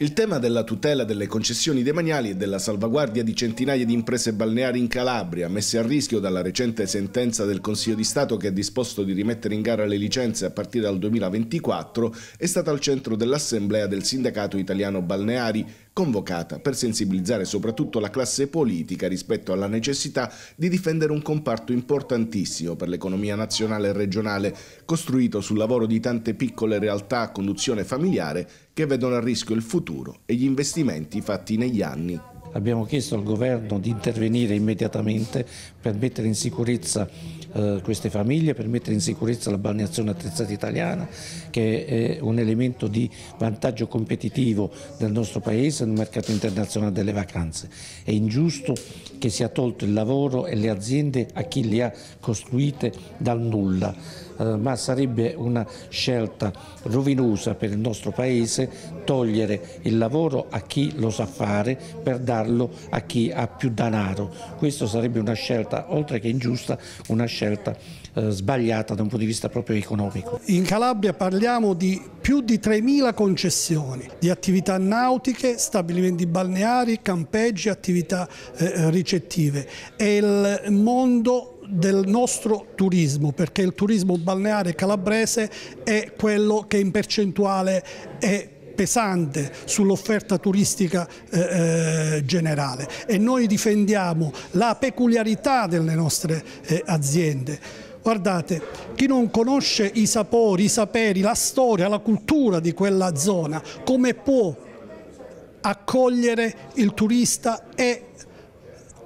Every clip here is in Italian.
Il tema della tutela delle concessioni demaniali e della salvaguardia di centinaia di imprese balneari in Calabria, messe a rischio dalla recente sentenza del Consiglio di Stato che ha disposto di rimettere in gara le licenze a partire dal 2024, è stato al centro dell'assemblea del Sindacato Italiano Balneari, convocata per sensibilizzare soprattutto la classe politica rispetto alla necessità di difendere un comparto importantissimo per l'economia nazionale e regionale, costruito sul lavoro di tante piccole realtà a conduzione familiare che vedono a rischio il futuro e gli investimenti fatti negli anni Abbiamo chiesto al governo di intervenire immediatamente per mettere in sicurezza eh, queste famiglie, per mettere in sicurezza la balneazione attrezzata italiana che è eh, un elemento di vantaggio competitivo del nostro Paese nel mercato internazionale delle vacanze. È ingiusto che sia tolto il lavoro e le aziende a chi le ha costruite dal nulla eh, ma sarebbe una scelta rovinosa per il nostro Paese togliere il lavoro a chi lo sa fare per darlo a chi ha più denaro. Questa sarebbe una scelta, oltre che ingiusta, una scelta eh, sbagliata da un punto di vista proprio economico. In Calabria parliamo di più di 3.000 concessioni di attività nautiche, stabilimenti balneari, campeggi, attività eh, ricettive. È il mondo del nostro turismo, perché il turismo balneare calabrese è quello che in percentuale è pesante sull'offerta turistica eh, eh, generale e noi difendiamo la peculiarità delle nostre eh, aziende. Guardate, chi non conosce i sapori, i saperi, la storia, la cultura di quella zona, come può accogliere il turista e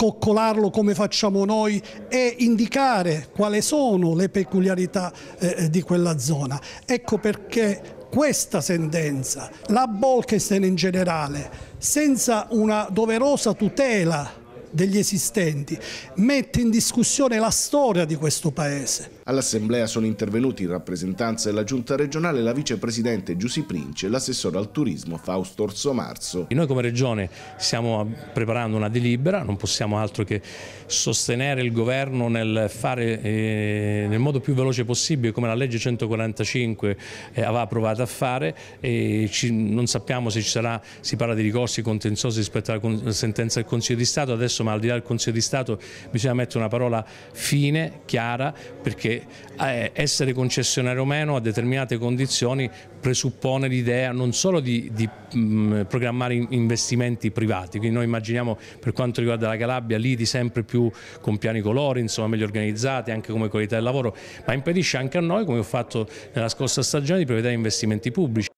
coccolarlo come facciamo noi e indicare quali sono le peculiarità eh, eh, di quella zona. Ecco perché questa sentenza, la Bolkestein in generale, senza una doverosa tutela degli esistenti, mette in discussione la storia di questo Paese. All'Assemblea sono intervenuti in rappresentanza della Giunta regionale la vicepresidente Giussi Prince e l'assessore al turismo Fausto Orso Marzo. Noi come Regione stiamo preparando una delibera, non possiamo altro che sostenere il Governo nel fare eh, nel modo più veloce possibile come la legge 145 eh, aveva provato a fare e ci, non sappiamo se ci sarà, si parla di ricorsi contenziosi rispetto alla con, sentenza del Consiglio di Stato, adesso ma al di là del Consiglio di Stato bisogna mettere una parola fine, chiara, perché eh, essere concessionario o meno a determinate condizioni presuppone l'idea non solo di, di mh, mm, programmare investimenti privati, quindi noi immaginiamo per quanto riguarda la Calabria lì di sempre più con piani colori, insomma meglio organizzati anche come qualità del lavoro, ma impedisce anche a noi, come ho fatto nella scorsa stagione, di prevedere investimenti pubblici.